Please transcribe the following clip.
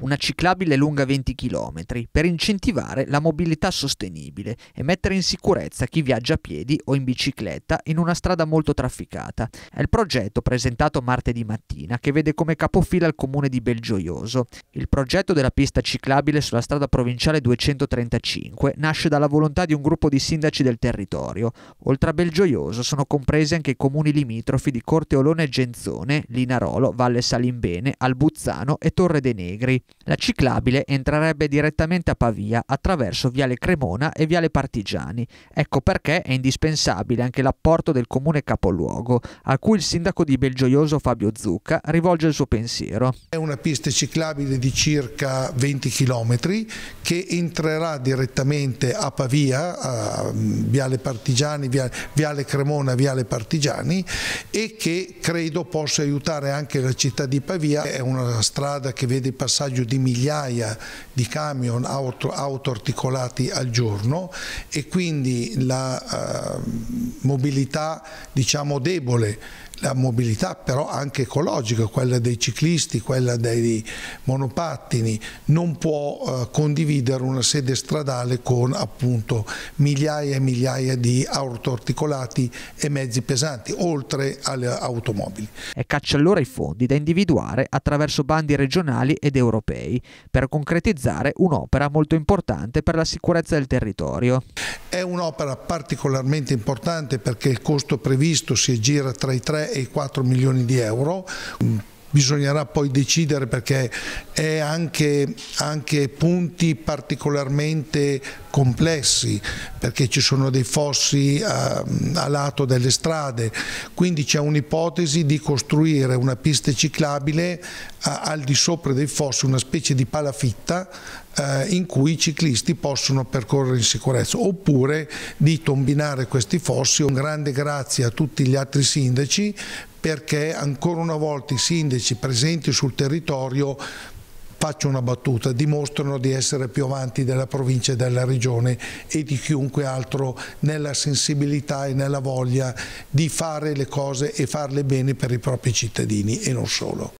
una ciclabile lunga 20 km, per incentivare la mobilità sostenibile e mettere in sicurezza chi viaggia a piedi o in bicicletta in una strada molto trafficata. È il progetto presentato martedì mattina che vede come capofila il comune di Belgioioso. Il progetto della pista ciclabile sulla strada provinciale 235 nasce dalla volontà di un gruppo di sindaci del territorio. Oltre a Belgioioso sono compresi anche i comuni limitrofi di Corteolone e Genzone, Linarolo, Valle Salimbene, Albuzzano e Torre dei Negri. La ciclabile entrerebbe direttamente a Pavia attraverso Viale Cremona e Viale Partigiani. Ecco perché è indispensabile anche l'apporto del comune capoluogo, a cui il sindaco di Belgioioso Fabio Zucca rivolge il suo pensiero. È una pista ciclabile di circa 20 km che entrerà direttamente a Pavia, a mm, Viale Partigiani, Viale, Viale Cremona, Viale Partigiani e che credo possa aiutare anche la città di Pavia. È una strada che vede il passaggio passaggio di migliaia di camion auto, articolati al giorno e quindi la eh, mobilità diciamo debole la mobilità però anche ecologica, quella dei ciclisti, quella dei monopattini, non può eh, condividere una sede stradale con appunto migliaia e migliaia di autoarticolati e mezzi pesanti, oltre alle automobili. E caccia allora i fondi da individuare attraverso bandi regionali ed europei europei per concretizzare un'opera molto importante per la sicurezza del territorio. È un'opera particolarmente importante perché il costo previsto si aggira tra i 3 e i 4 milioni di euro bisognerà poi decidere perché è anche, anche punti particolarmente complessi perché ci sono dei fossi a, ehm, a lato delle strade, quindi c'è un'ipotesi di costruire una pista ciclabile a, al di sopra dei fossi, una specie di palafitta eh, in cui i ciclisti possono percorrere in sicurezza, oppure di tombinare questi fossi. Un grande grazie a tutti gli altri sindaci perché ancora una volta i sindaci presenti sul territorio faccio una battuta, dimostrano di essere più avanti della provincia e della regione e di chiunque altro nella sensibilità e nella voglia di fare le cose e farle bene per i propri cittadini e non solo.